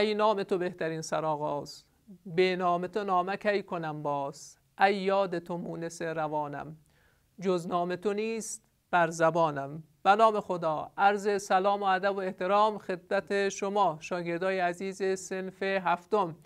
ای نام تو بهترین سرآغاز به نام تو نامک ای کنم باز ای یاد تو مونس روانم جز نام تو نیست بر زبانم به نام خدا عرض سلام و ادب و احترام خدمت شما شاگردای عزیز سنف هفتم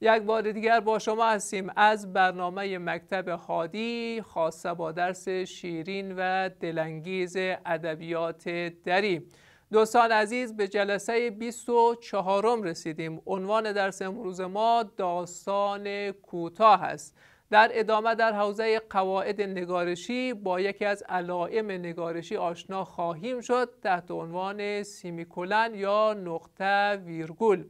یک بار دیگر با شما هستیم از برنامه مکتب خادی خاصه با درس شیرین و دلانگیز ادبیات دری دوستان عزیز به جلسه 24 رسیدیم عنوان درس امروز ما داستان کوتاه است در ادامه در حوزه قواعد نگارشی با یکی از علائم نگارشی آشنا خواهیم شد تحت عنوان سیمیکولن یا نقطه ویرگول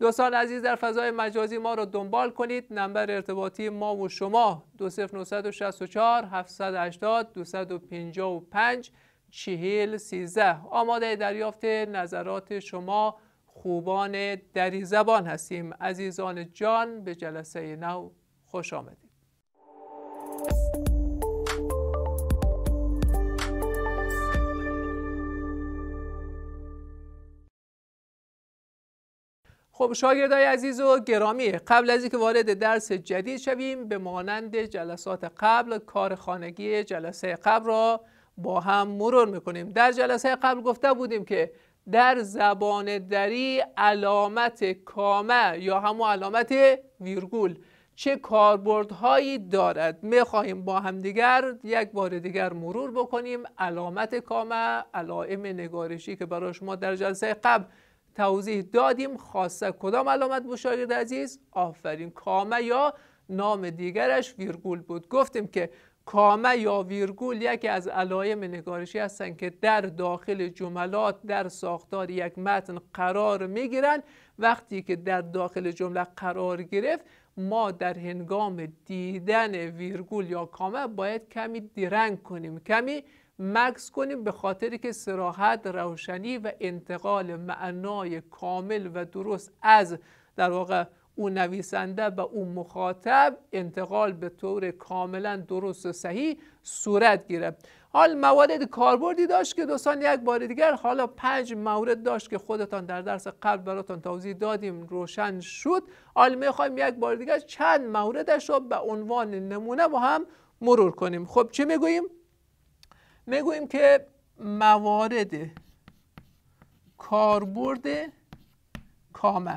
دوستان عزیز در فضای مجازی ما را دنبال کنید نمبر ارتباطی ما و شما 2964 780 255 چهل سیزه آماده دریافت نظرات شما خوبان دری زبان هستیم عزیزان جان به جلسه نو خوش آمدید خب شاگردای عزیز و گرامی قبل از اینکه وارد درس جدید شویم به مانند جلسات قبل کار خانگی جلسه قبل را با هم مرور میکنیم در جلسه قبل گفته بودیم که در زبان دری علامت کامه یا همون علامت ویرگول چه کاربردهایی دارد میخواهیم با همدیگر یک بار دیگر مرور بکنیم علامت کامه علائم نگارشی که برای شما در جلسه قبل توضیح دادیم خاصه کدام علامت بود عزیز آفرین کامه یا نام دیگرش ویرگول بود گفتیم که کامه یا ویرگول یکی از علائم نگارشی هستند که در داخل جملات در ساختار یک متن قرار میگیرند وقتی که در داخل جمله قرار گرفت ما در هنگام دیدن ویرگول یا کامه باید کمی درنگ کنیم کمی مکس کنیم به خاطر که سراحت روشنی و انتقال معنای کامل و درست از در واقع نویسنده به اون مخاطب انتقال به طور کاملا درست و صحیح صورت گیره حال موارد کاربردی داشت که دوستان یک بار دیگر حالا پنج مورد داشت که خودتان در درس قبل براتان توضیح دادیم روشن شد حال میخوایم یک بار دیگر چند موردش رو به عنوان نمونه با هم مرور کنیم خب چه میگوییم؟ میگوییم که موارد کاربرد کامل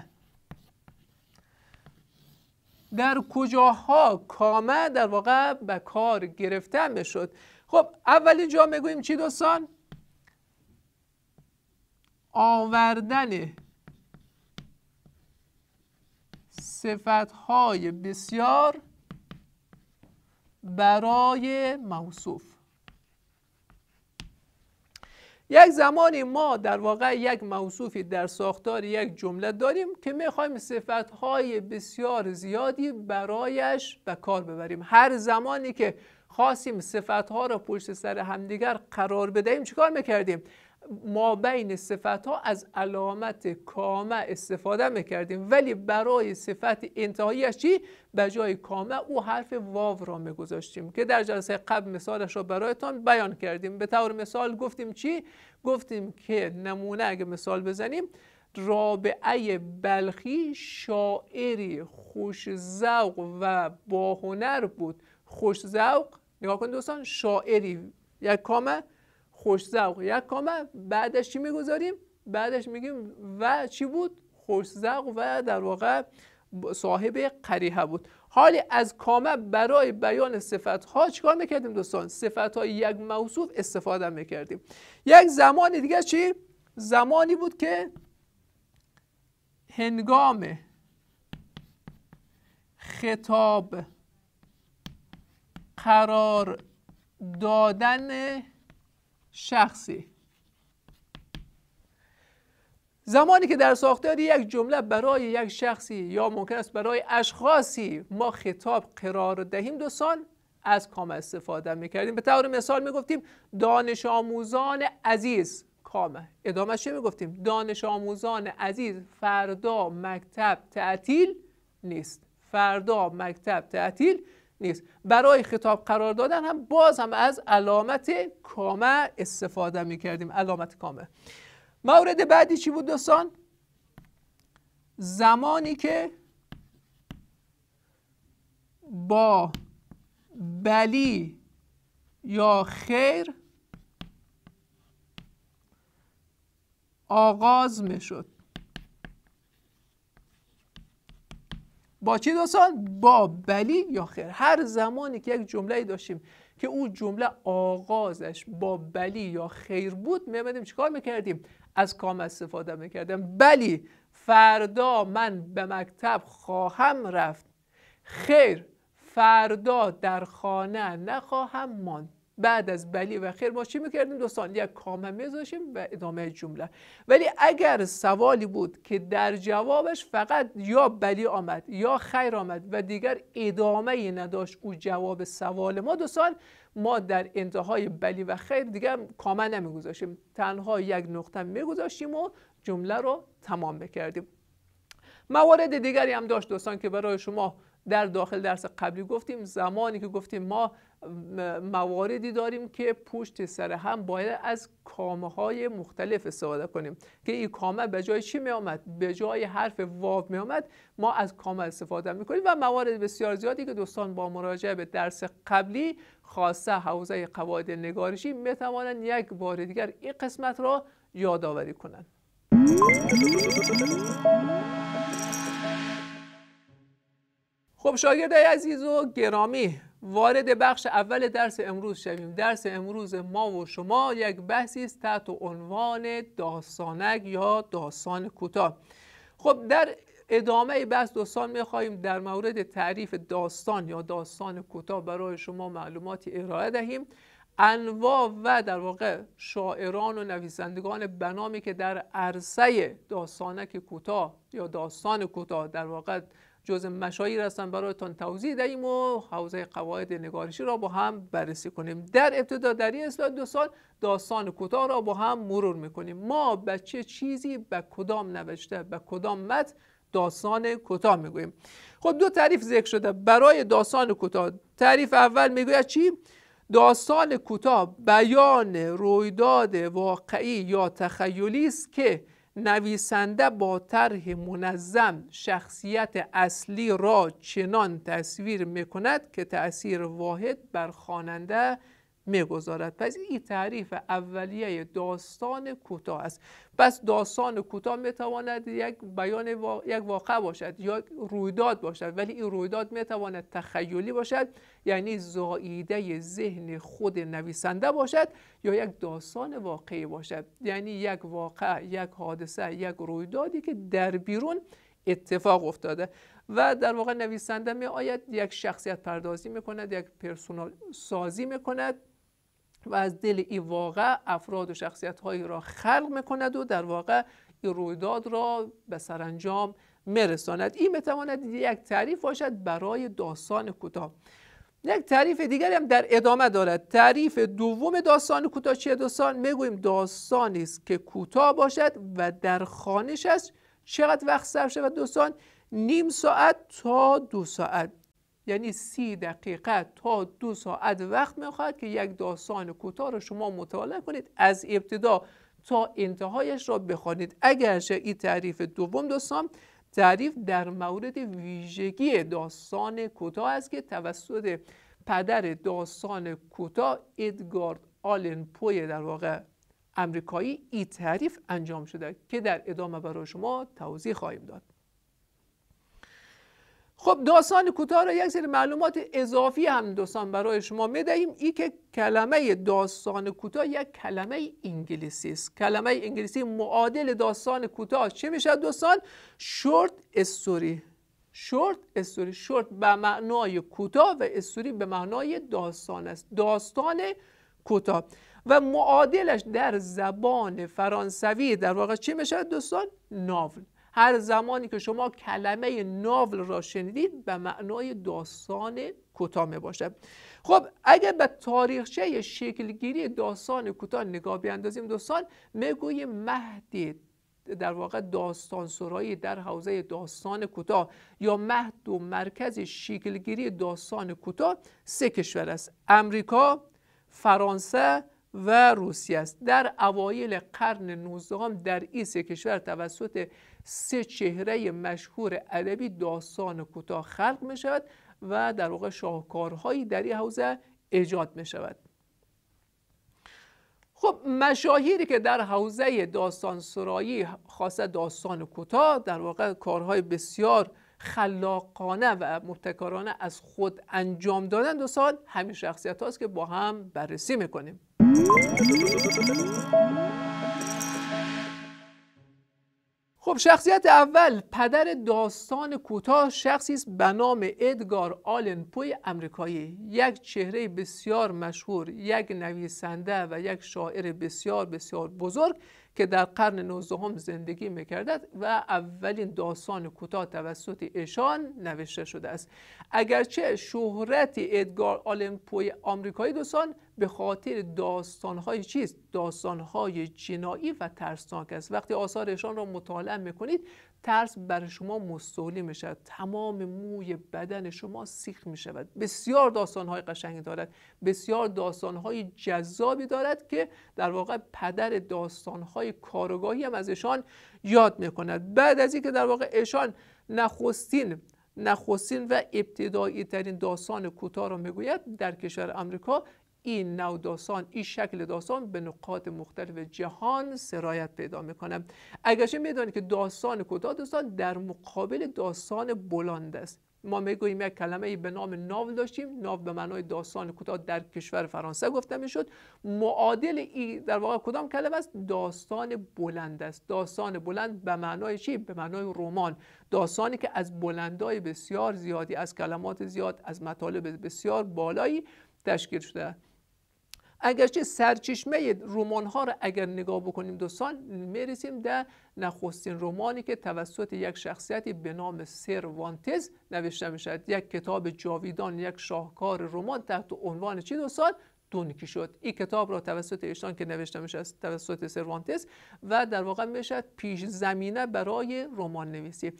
در کجاها کامه در واقع به کار گرفته شد خب اولین جا میگویم چی دوستان آوردن صفتهای بسیار برای موصوف یک زمانی ما در واقع یک موصوفی در ساختار یک جمله داریم که میخوایم صفتهای بسیار زیادی برایش به کار ببریم هر زمانی که خواستیم صفتها را پشت سر همدیگر قرار بدهیم چیکار میکردیم ما بین صفت ها از علامت کامه استفاده میکردیم ولی برای صفت انتهاییش چی؟ به جای کامه او حرف واو را میگذاشتیم که در جلسه قبل مثالش را برایتان بیان کردیم به طور مثال گفتیم چی؟ گفتیم که نمونه اگه مثال بزنیم رابعه بلخی شاعری خوشزوق و باهنر بود خوش نگاه کن دوستان شاعری یک کامه خوش یک کامه بعدش چی میگذاریم بعدش میگیم و چی بود خوش و در واقع صاحب قریحه بود حالی از کامه برای بیان صفت ها چیکار میکردیم دوستان صفت های یک موصوف استفاده میکردیم یک زمان دیگه چی زمانی بود که هنگام خطاب قرار دادن شخصی زمانی که در ساختار یک جمله برای یک شخصی یا ممکن است برای اشخاصی ما خطاب قرار دهیم دوستان از کام استفاده میکردیم به طور مثال میگفتیم دانش آموزان عزیز کامه ادامه چه میگفتیم دانش آموزان عزیز فردا مکتب تعطیل نیست فردا مکتب تعطیل نیست برای خطاب قرار دادن هم باز هم از علامت کامه استفاده می کردیم علامت کامه مورد بعدی چی بود دوستان زمانی که با بلی یا خیر آغاز می شد با چی دوستان با بلی یا خیر هر زمانی که یک جمله داشتیم که او جمله آغازش با بلی یا خیر بود میمدیم چیکار میکردیم از کام استفاده میکردیم بلی فردا من به مکتب خواهم رفت خیر فردا در خانه نخواهم ماند بعد از بلی و خیر ما چی میکردیم دو ثانیه کامه میذاشیم و ادامه جمله ولی اگر سوالی بود که در جوابش فقط یا بلی آمد یا خیر آمد و دیگر ادامه نداشت او جواب سوال ما دو سال ما در انتهای بلی و خیر دیگر کامه نمیگذاشیم تنها یک نقطه میگذاشیم و جمله رو تمام میکردیم موارد دیگری هم داشت دوستان که برای شما در داخل درس قبلی گفتیم زمانی که گفتیم ما مواردی داریم که پشت سر هم باید از کامه های مختلف استفاده کنیم که این کامه به جای چی می آمد؟ به جای حرف واو می آمد ما از کامه استفاده می کنیم و موارد بسیار زیادی که دوستان با مراجعه به درس قبلی خاصه حوزه قواعد نگارشی می توانند یک بار دیگر این قسمت را یادآوری کنند خب شاگردای عزیز و گرامی وارد بخش اول درس امروز شویم درس امروز ما و شما یک بحثی است تحت عنوان داستانک یا داستان کوتاه خب در ادامه بحث دوستان میخواهیم در مورد تعریف داستان یا داستان کوتاه برای شما معلوماتی ارائه دهیم انواع و در واقع شاعران و نویسندگان بنامی که در عرصه داستانک کوتاه یا داستان کوتاه در واقع جزء مشایر هستن برایتان توضیح دهیم و حوزه قواعد نگارشی را با هم بررسی کنیم در ابتدا در این اسلاید دو سال داستان کوتاه را با هم مرور میکنیم ما به چه چیزی به کدام نوشته به کدام متن داستان کوتاه میگوییم خب دو تعریف ذکر شده برای داستان کوتاه تعریف اول میگوید چی داستان کوتاه بیان رویداد واقعی یا تخیلی است که نویسنده با طرح منظم شخصیت اصلی را چنان تصویر میکند که تأثیر واحد بر خواننده میگذارد پس این تعریف اولیه داستان کوتاه است پس داستان کوتاه میتواند یک بیان یک واقع باشد یا رویداد باشد ولی این رویداد میتواند تخیلی باشد یعنی زاییده ذهن خود نویسنده باشد یا یک داستان واقعی باشد یعنی یک واقع یک حادثه یک رویدادی که در بیرون اتفاق افتاده و در واقع نویسنده می آید یک شخصیت پردازی می کند یک پرسونال سازی می کند و از دل ای واقع افراد و شخصیت هایی را خلق میکند و در واقع این رویداد را به سرانجام میرساند این میتواند یک تعریف باشد برای داستان کوتاه یک تعریف دیگری هم در ادامه دارد تعریف دوم داستان کوتاه چه داستان میگوییم داستانی است که کوتاه باشد و در خانش است چقدر وقت صرف شود داستان نیم ساعت تا دو ساعت یعنی سی دقیقه تا دو ساعت وقت میخواد که یک داستان کوتاه رو شما مطالعه کنید از ابتدا تا انتهایش را بخوانید اگرچه این تعریف دوم دوستان تعریف در مورد ویژگی داستان کوتاه است که توسط پدر داستان کوتاه ادگارد آلن پوی در واقع امریکایی ای تعریف انجام شده که در ادامه برای شما توضیح خواهیم داد خب داستان کوتاه را یک سری معلومات اضافی هم دوستان برای شما میدهیم این که کلمه داستان کوتاه یک کلمه انگلیسی است کلمه انگلیسی معادل داستان کوتاه چه میشه دوستان شورت استوری شورت استوری شورت به معنای کوتاه و استوری به معنای داستان است داستان کوتاه و معادلش در زبان فرانسوی در واقع چی میشه دوستان ناول هر زمانی که شما کلمه ناول را شنیدید به معنای داستان کوتاه باشه خب اگر به تاریخچه شکلگیری داستان کوتاه نگاه بیاندازیم دوستان میگوییم مهدی در واقع داستان سرایی در حوزه داستان کوتاه یا مهد و مرکز شکلگیری داستان کوتاه سه کشور است امریکا فرانسه و روسیه است در اوایل قرن 19 در این سه کشور توسط سه چهره مشهور ادبی داستان کوتاه خلق می شود و در واقع شاهکارهایی در این حوزه ایجاد می شود خب مشاهیری که در حوزه داستان سرایی خاصه داستان کوتاه در واقع کارهای بسیار خلاقانه و مبتکرانه از خود انجام دادن سال همین شخصیت هاست که با هم بررسی میکنیم خب شخصیت اول پدر داستان کوتاه شخصی است به نام ادگار آلن پوی آمریکایی یک چهره بسیار مشهور یک نویسنده و یک شاعر بسیار بسیار بزرگ که در قرن 19 هم زندگی میکردد و اولین داستان کوتاه توسط ایشان نوشته شده است اگرچه شهرت ادگار آلن پوی آمریکایی دوستان به خاطر داستانهای چیست داستانهای جنایی و ترسناک است وقتی آثار آثارشان را مطالعه میکنید ترس بر شما مستولی می شود تمام موی بدن شما سیخ می شود بسیار داستان های قشنگی دارد بسیار داستان های جذابی دارد که در واقع پدر داستان های کارگاهی هم از اشان یاد می کند بعد از اینکه در واقع اشان نخستین نخستین و ابتدایی ترین داستان کوتاه را میگوید در کشور آمریکا این نو داستان این شکل داستان به نقاط مختلف جهان سرایت پیدا اگر اگرچه میدانید که داستان کوتاه داستان در مقابل داستان بلند است ما میگوییم یک کلمه به نام ناول داشتیم ناو به معنای داستان کوتاه در کشور فرانسه گفته میشد معادل ای در واقع کدام کلمه است داستان بلند است داستان بلند به معنای چی به معنای رمان داستانی که از بلندای بسیار زیادی از کلمات زیاد از مطالب بسیار بالایی تشکیل شده اگرچه سرچشمه رمان ها را اگر نگاه بکنیم دوستان میرسیم در نخستین رمانی که توسط یک شخصیتی به نام سروانتز نوشته شد. یک کتاب جاویدان یک شاهکار رمان تحت عنوان چی دوستان دونکی شد این کتاب را توسط ایشان که نوشته میشه توسط سروانتز و در واقع میشد پیش زمینه برای رمان نویسی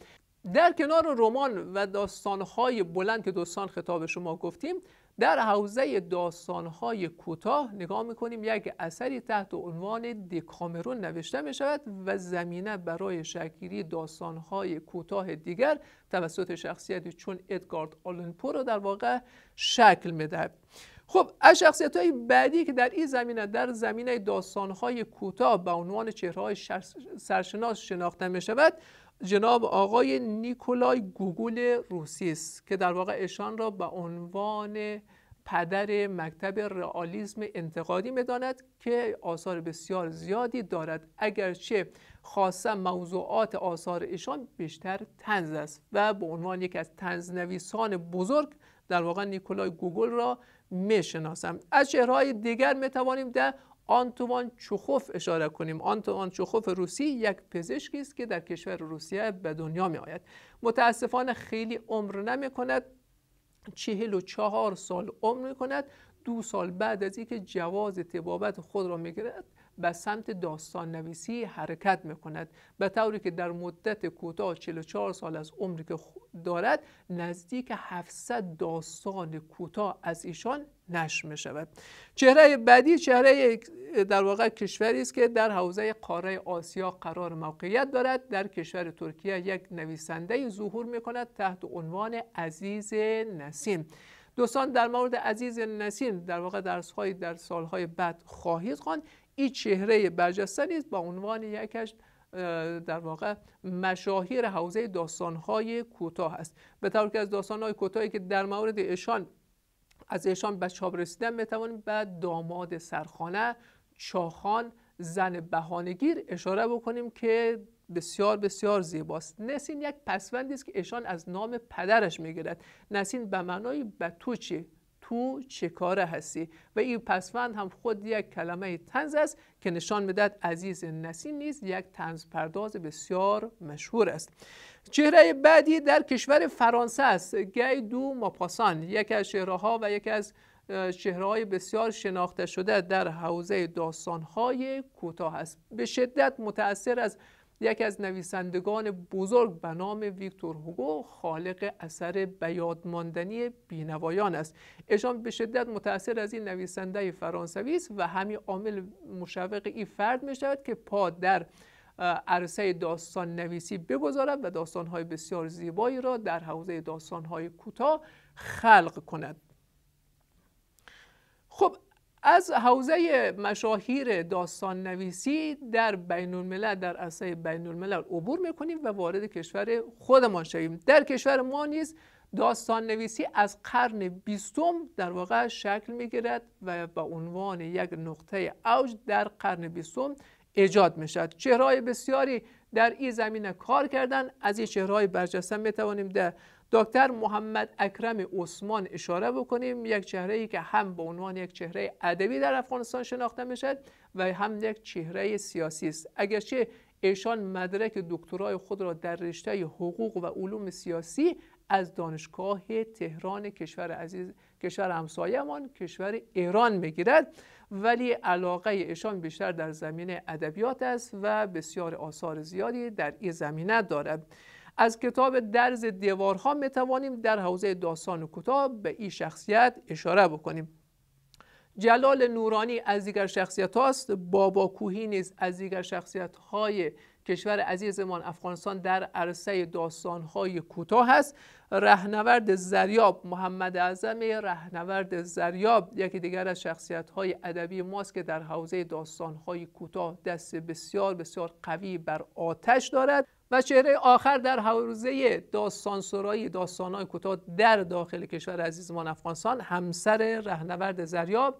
در کنار رمان و داستانهای بلند که دوستان خطاب شما گفتیم در حوزه داستانهای کوتاه نگاه میکنیم یک اثری تحت عنوان دکامرون نوشته میشود و زمینه برای شکلگیری داستانهای کوتاه دیگر توسط شخصیتی چون ادگارد آلن رو در واقع شکل میدهد خب از شخصیت های بعدی که در این زمینه در زمینه داستانهای کوتاه به عنوان چهره سرشناس شناخته می شود جناب آقای نیکولای گوگول روسی است که در واقع اشان را به عنوان پدر مکتب رئالیسم انتقادی میداند که آثار بسیار زیادی دارد اگرچه خاصا موضوعات آثار ایشان بیشتر تنز است و به عنوان یکی از نویسان بزرگ در واقع نیکولای گوگل را میشناسم از شهرهای دیگر میتوانیم در آنتوان چخوف اشاره کنیم آنتوان چخوف روسی یک پزشکی است که در کشور روسیه به دنیا می آید متاسفانه خیلی عمر نمی کند چهل و چهار سال عمر می کند دو سال بعد از اینکه جواز تبابت خود را می به سمت داستان نویسی حرکت میکند به طوری که در مدت کوتاه 44 سال از عمری که دارد نزدیک 700 داستان کوتاه از ایشان نشر می شود چهره بعدی چهره در واقع کشوری است که در حوزه قاره آسیا قرار موقعیت دارد در کشور ترکیه یک نویسنده ظهور می کند تحت عنوان عزیز نسیم دوستان در مورد عزیز نسیم در واقع درس‌های در سالهای بعد خواهید خواند این چهره برجسته نیست با عنوان یکش در واقع مشاهیر حوزه داستانهای کوتاه است به طور که از داستانهای کوتاهی که در مورد اشان از اشان به چاپ رسیدن میتوانیم به داماد سرخانه چاخان زن بهانگیر اشاره بکنیم که بسیار بسیار زیباست نسین یک پسوندی است که اشان از نام پدرش میگیرد نسین به معنای بتوچی تو چه کاره هستی و این پسوند هم خود یک کلمه تنز است که نشان میدهد عزیز نسیم نیز یک تنز پرداز بسیار مشهور است چهره بعدی در کشور فرانسه است گای دو ماپاسان یکی از شهرها ها و یکی از شهرهای بسیار شناخته شده در حوزه داستانهای های کوتاه است به شدت متأثر از یکی از نویسندگان بزرگ به نام ویکتور هوگو خالق اثر بیادماندنی بینوایان است ایشان به شدت متاثر از این نویسنده فرانسوی است و همین عامل مشوق این فرد می شود که پا در عرصه داستان نویسی بگذارد و داستانهای بسیار زیبایی را در حوزه داستانهای کوتاه خلق کند خب از حوزه مشاهیر داستان نویسی در بین الملل در عرصه بین الملل عبور میکنیم و وارد کشور خودمان شویم در کشور ما نیز داستان نویسی از قرن بیستم در واقع شکل میگیرد و به عنوان یک نقطه اوج در قرن بیستم ایجاد میشد چهرهای بسیاری در این زمینه کار کردن از این چهرهای برجسته میتوانیم در دکتر محمد اکرم عثمان اشاره بکنیم یک چهره ای که هم به عنوان یک چهره ادبی در افغانستان شناخته میشد و هم یک چهره سیاسی است اگرچه ایشان مدرک دکترای خود را در رشته حقوق و علوم سیاسی از دانشگاه تهران کشور عزیز کشور همسایهمان کشور ایران میگیرد ولی علاقه ایشان بیشتر در زمینه ادبیات است و بسیار آثار زیادی در این زمینه دارد از کتاب درز دیوارها می توانیم در حوزه داستان کتاب به این شخصیت اشاره بکنیم جلال نورانی از دیگر شخصیت هاست بابا کوهی نیز از دیگر شخصیت های کشور عزیزمان افغانستان در عرصه داستان های کوتاه هست رهنورد زریاب محمد اعظم رهنورد زریاب یکی دیگر از شخصیت های ادبی ماست که در حوزه داستان های کوتاه دست بسیار بسیار قوی بر آتش دارد و چهره آخر در حوزه داستان داستانهای کوتاه در داخل کشور عزیزمان افغانستان همسر رهنورد زریاب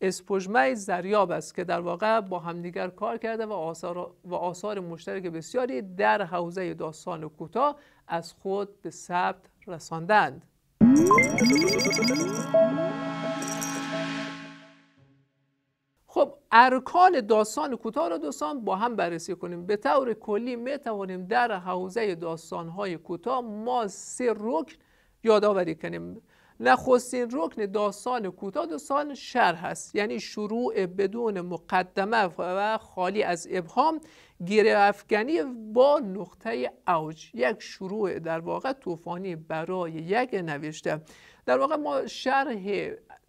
اسپژمه زریاب است که در واقع با همدیگر کار کرده و آثار, و آثار مشترک بسیاری در حوزه داستان کوتاه از خود به ثبت رساندند خب ارکان داستان کوتاه را دوستان با هم بررسی کنیم به طور کلی می توانیم در حوزه داستان های کوتاه ما سه رکن یادآوری کنیم نخستین رکن داستان کوتاه داستان شرح هست یعنی شروع بدون مقدمه و خالی از ابهام گیره افکنی با نقطه اوج یک شروع در واقع طوفانی برای یک نوشته در واقع ما شرح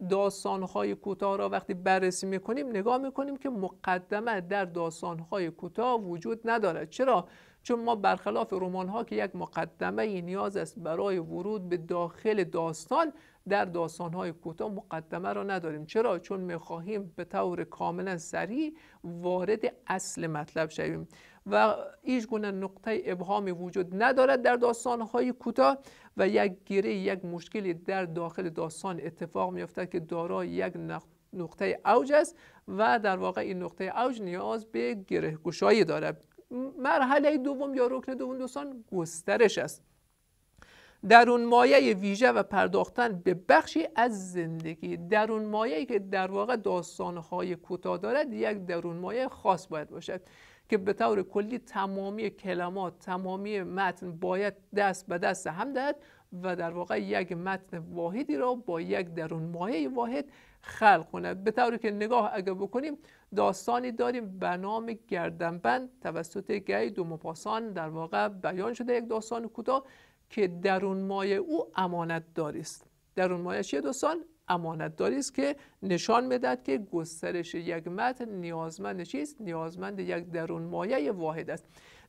داستانهای کوتاه را وقتی بررسی میکنیم نگاه میکنیم که مقدمه در داستانهای کوتاه وجود ندارد چرا چون ما برخلاف رمان ها که یک مقدمه نیاز است برای ورود به داخل داستان در داستانهای کوتاه مقدمه را نداریم چرا چون میخواهیم به طور کاملا سریع وارد اصل مطلب شویم و هیچ گونه نقطه ابهامی وجود ندارد در داستانهای کوتاه و یک گیره یک مشکلی در داخل داستان اتفاق میافتد که دارای یک نقطه اوج است و در واقع این نقطه اوج نیاز به گره گشایی دارد مرحله دوم یا رکن دوم دوستان گسترش است درون مایه ویژه و پرداختن به بخشی از زندگی درون مایه که در واقع داستانهای کوتاه دارد یک درون مایه خاص باید باشد که به طور کلی تمامی کلمات تمامی متن باید دست به دست هم داد و در واقع یک متن واحدی را با یک درون مایه واحد خلق کنه. به طوری که نگاه اگر بکنیم داستانی داریم به نام گردنبند توسط گی مپاسان در واقع بیان شده یک داستان کوتاه که درون مایه او امانت داریست. درون مایه چیه دوستان امانتداری است که نشان میدهد که گسترش یک متن نیازمند چیست نیازمند یک درون مایه واحد است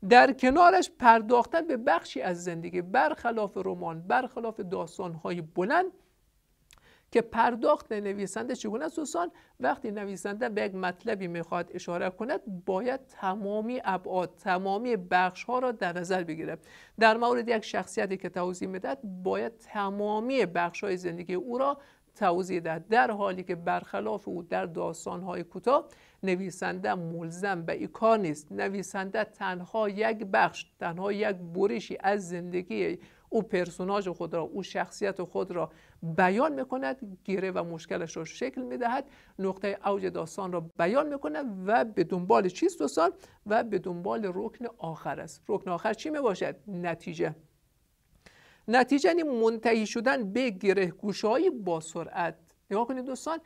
در کنارش پرداختن به بخشی از زندگی برخلاف رمان برخلاف داستانهای بلند که پرداخت نویسنده چگونه است وقتی نویسنده به یک مطلبی میخواهد اشاره کند باید تمامی ابعاد تمامی بخش ها را در نظر بگیرد در مورد یک شخصیتی که توضیح میدهد باید تمامی بخش های زندگی او را توضیح دهد در حالی که برخلاف او در داستانهای کوتاه نویسنده ملزم به ای کار نیست نویسنده تنها یک بخش تنها یک برشی از زندگی او پرسوناج خود را او شخصیت خود را بیان میکند گیره و مشکلش را شکل میدهد نقطه اوج داستان را بیان میکند و به دنبال چیست دوستان و به دنبال رکن آخر است رکن آخر چی میباشد نتیجه نتیجه یعنی منتهی شدن به گوشایی با سرعت نگاه کنید دوستان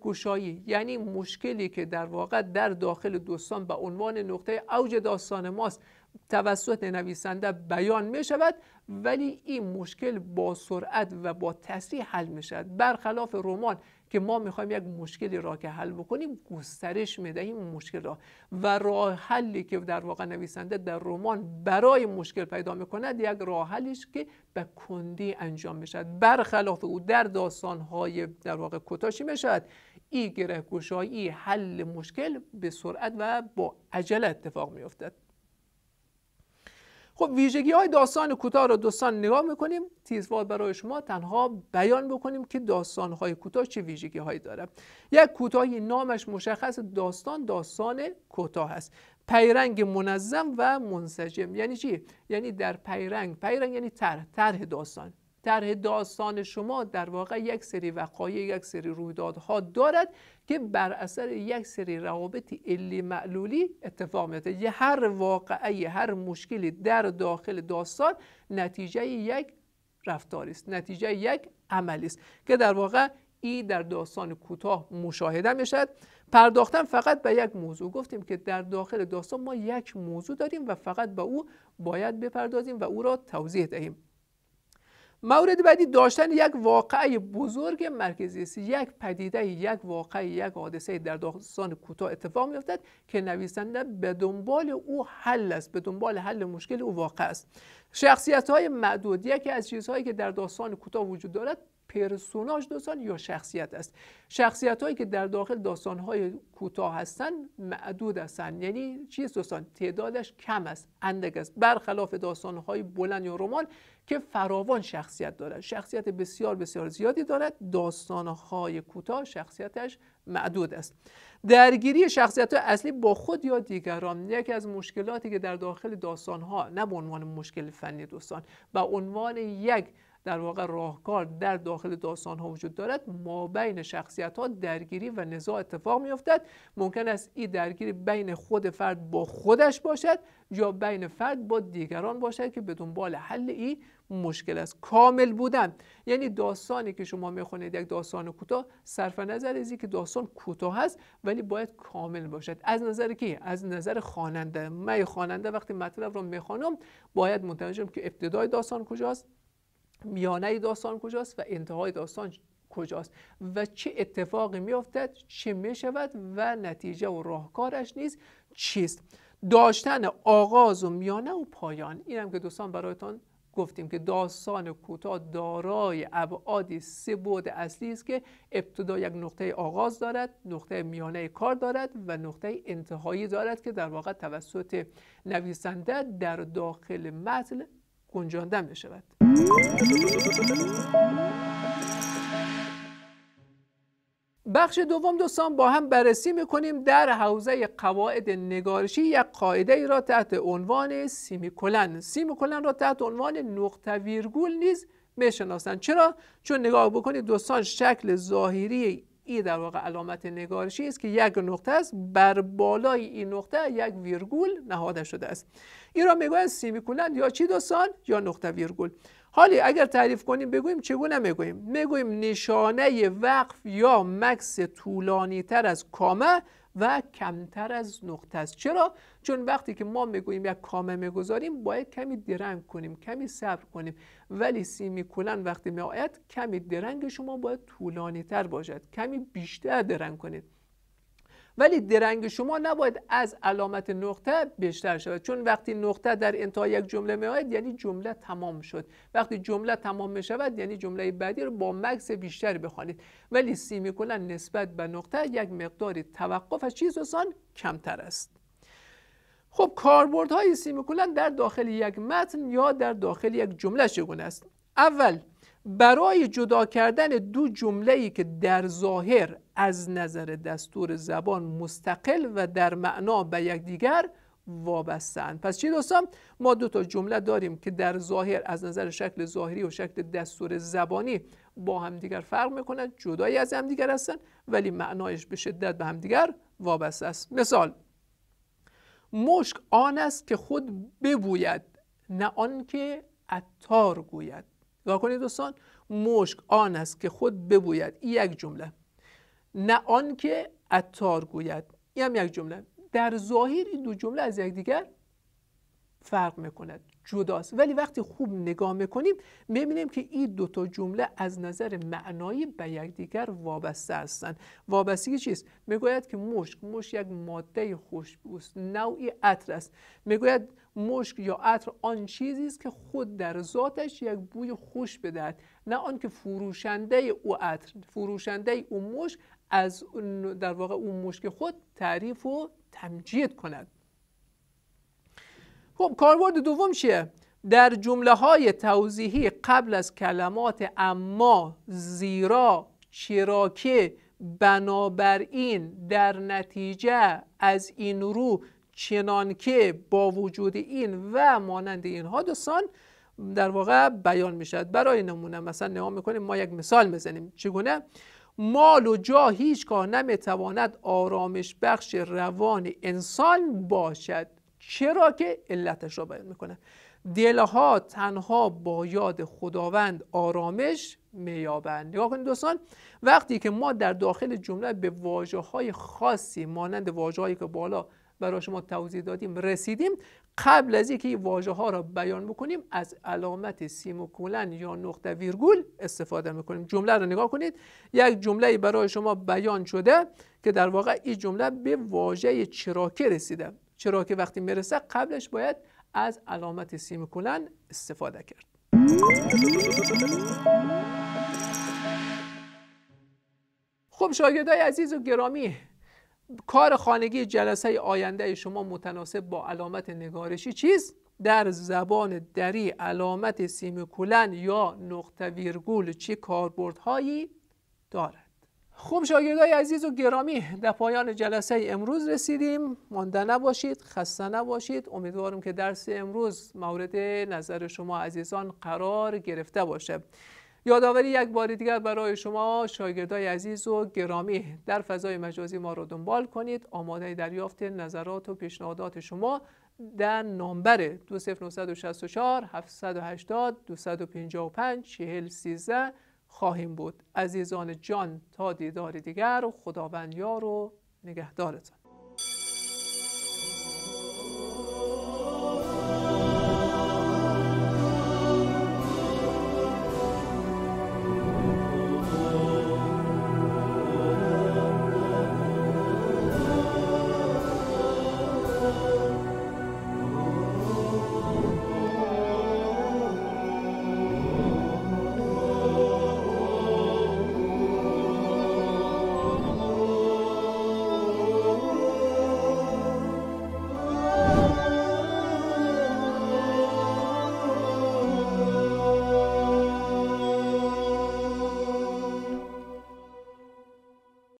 گوشایی یعنی مشکلی که در واقع در داخل دوستان به عنوان نقطه اوج داستان ماست توسط نویسنده بیان می شود ولی این مشکل با سرعت و با تسریع حل می شود برخلاف رمان که ما میخوایم یک مشکلی را که حل بکنیم گسترش میدهیم مشکل را و راه حلی که در واقع نویسنده در رمان برای مشکل پیدا میکند یک راه حلیش که به کندی انجام میشد برخلاف او در داستانهای در واقع کتاشی میشد ای گره حل مشکل به سرعت و با عجله اتفاق میافتد خب ویژگی های داستان کوتاه را دوستان نگاه میکنیم تیزوار برای شما تنها بیان بکنیم که داستان های کوتاه چه ویژگی هایی داره یک کوتاهی نامش مشخص داستان داستان کوتاه است پیرنگ منظم و منسجم یعنی چی یعنی در پیرنگ پیرنگ یعنی طرح طرح داستان طرح داستان شما در واقع یک سری وقایع یک سری رویدادها دارد که بر اثر یک سری روابط علی معلولی اتفاق میفته یه هر واقعه هر مشکلی در داخل داستان نتیجه یک رفتاری است نتیجه یک عملی است که در واقع ای در داستان کوتاه مشاهده میشد پرداختن فقط به یک موضوع گفتیم که در داخل داستان ما یک موضوع داریم و فقط به او باید بپردازیم و او را توضیح دهیم مورد بعدی داشتن یک واقعه بزرگ مرکزی است یک پدیده یک واقعه یک حادثه در داستان کوتاه اتفاق میافتد که نویسنده به دنبال او حل است به دنبال حل مشکل او واقع است شخصیت های معدود یکی از چیزهایی که در داستان کوتاه وجود دارد پرسوناج داستان یا شخصیت است شخصیت هایی که در داخل داستان های کوتاه هستند معدود هستند، یعنی چی داستان تعدادش کم است اندک است برخلاف داستان های بلند یا رمان که فراوان شخصیت دارد شخصیت بسیار بسیار زیادی دارد داستان های کوتاه شخصیتش معدود است درگیری شخصیت ها اصلی با خود یا دیگران یکی از مشکلاتی که در داخل داستان ها نه به عنوان مشکل فنی دوستان و عنوان یک در واقع راهکار در داخل داستان ها وجود دارد مابین شخصیت ها درگیری و نزاع اتفاق می افتد ممکن است این درگیری بین خود فرد با خودش باشد یا بین فرد با دیگران باشد که به دنبال حل این مشکل است کامل بودن یعنی داستانی که شما میخونید یک داستان کوتاه صرف نظر از که داستان کوتاه هست ولی باید کامل باشد از نظر کی از نظر خواننده من خواننده وقتی مطلب را میخوانم باید متوجهم که ابتدای داستان کجاست میانه داستان کجاست و انتهای داستان کجاست و چه اتفاقی میافتد چه میشود و نتیجه و راهکارش نیز چیست داشتن آغاز و میانه و پایان این هم که دوستان برایتان گفتیم که داستان کوتاه دارای ابعادی سه بعد اصلی است که ابتدا یک نقطه آغاز دارد نقطه میانه کار دارد و نقطه انتهایی دارد که در واقع توسط نویسنده در داخل متن گنجانده می شود بخش دوم دوستان با هم بررسی میکنیم در حوزه قواعد نگارشی یک قاعده ای را تحت عنوان سیمیکولن سیمیکولن را تحت عنوان نقطه ویرگول نیز میشناسند چرا چون نگاه بکنید دوستان شکل ظاهری ای در واقع علامت نگارشی است که یک نقطه است بر بالای این نقطه یک ویرگول نهاده شده است این را میگویند سیمیکولن یا چی دوستان یا نقطه ویرگول حالی اگر تعریف کنیم بگوییم چگونه میگوییم میگوییم نشانه وقف یا مکس طولانی تر از کامه و کمتر از نقطه است چرا چون وقتی که ما میگوییم یک کامه میگذاریم باید کمی درنگ کنیم کمی صبر کنیم ولی سیمی کلن وقتی میآید کمی درنگ شما باید طولانی تر باشد کمی بیشتر درنگ کنید ولی درنگ شما نباید از علامت نقطه بیشتر شود چون وقتی نقطه در انتهای یک جمله میآید یعنی جمله تمام شد وقتی جمله تمام می شود یعنی جمله بعدی رو با مکس بیشتر بخوانید ولی سیمیکولن نسبت به نقطه یک مقداری توقف از چیز رسان کمتر است خب کاربردهای سیمیکولن در داخل یک متن یا در داخل یک جمله چگونه است اول برای جدا کردن دو جمله ای که در ظاهر از نظر دستور زبان مستقل و در معنا به یکدیگر وابستند پس چی دوستان ما دو تا جمله داریم که در ظاهر از نظر شکل ظاهری و شکل دستور زبانی با همدیگر فرق میکنند جدای از همدیگر هستند ولی معنایش به شدت به همدیگر وابسته است مثال مشک آن است که خود ببوید نه آنکه اتار گوید نگاه کنید دوستان مشک آن است که خود ببوید یک جمله نه آنکه اتار گوید این هم یک جمله در ظاهر این دو جمله از یکدیگر فرق میکند جداست ولی وقتی خوب نگاه میکنیم میبینیم که این تا جمله از نظر معنایی به یکدیگر وابسته هستند وابستگی چیست میگوید که مشک مشک یک ماده خوشبوست نوعی عطر است میگوید مشک یا عطر آن چیزی است که خود در ذاتش یک بوی خوش بدهد نه آنکه فروشنده او عطر فروشنده او مشک از در واقع اون مشک خود تعریف و تمجید کند خب کاربرد دوم چیه در جمله های توضیحی قبل از کلمات اما زیرا چرا که بنابراین در نتیجه از این رو چنانکه با وجود این و مانند اینها دوستان در واقع بیان میشد برای نمونه مثلا نگاه میکنیم ما یک مثال میزنیم چگونه مال و جا هیچگاه نمیتواند آرامش بخش روان انسان باشد چرا که علتش را بیان میکنه دلها تنها با یاد خداوند آرامش مییابند نگاه کنید دوستان وقتی که ما در داخل جمله به واژه های خاصی مانند واژه هایی که بالا برای شما توضیح دادیم رسیدیم قبل از اینکه واژه ها را بیان بکنیم از علامت کولن یا نقطه ویرگول استفاده میکنیم جمله رو نگاه کنید یک جمله برای شما بیان شده که در واقع این جمله به واژه چراکه رسیده چراکه وقتی میرسه قبلش باید از علامت کولن استفاده کرد خب شاگردای عزیز و گرامی کار خانگی جلسه آینده شما متناسب با علامت نگارشی چیست؟ در زبان دری علامت سیمکولن یا نقطه ویرگول چه کاربردهایی دارد خوب شاگردای عزیز و گرامی در پایان جلسه امروز رسیدیم مانده نباشید خسته نباشید امیدوارم که درس امروز مورد نظر شما عزیزان قرار گرفته باشه یادآوری یک بار دیگر برای شما شاگردای عزیز و گرامی در فضای مجازی ما را دنبال کنید آماده دریافت نظرات و پیشنهادات شما در نامبر 2964 780 255 4013 خواهیم بود عزیزان جان تا دیدار دیگر خداوند یار و نگهدارتان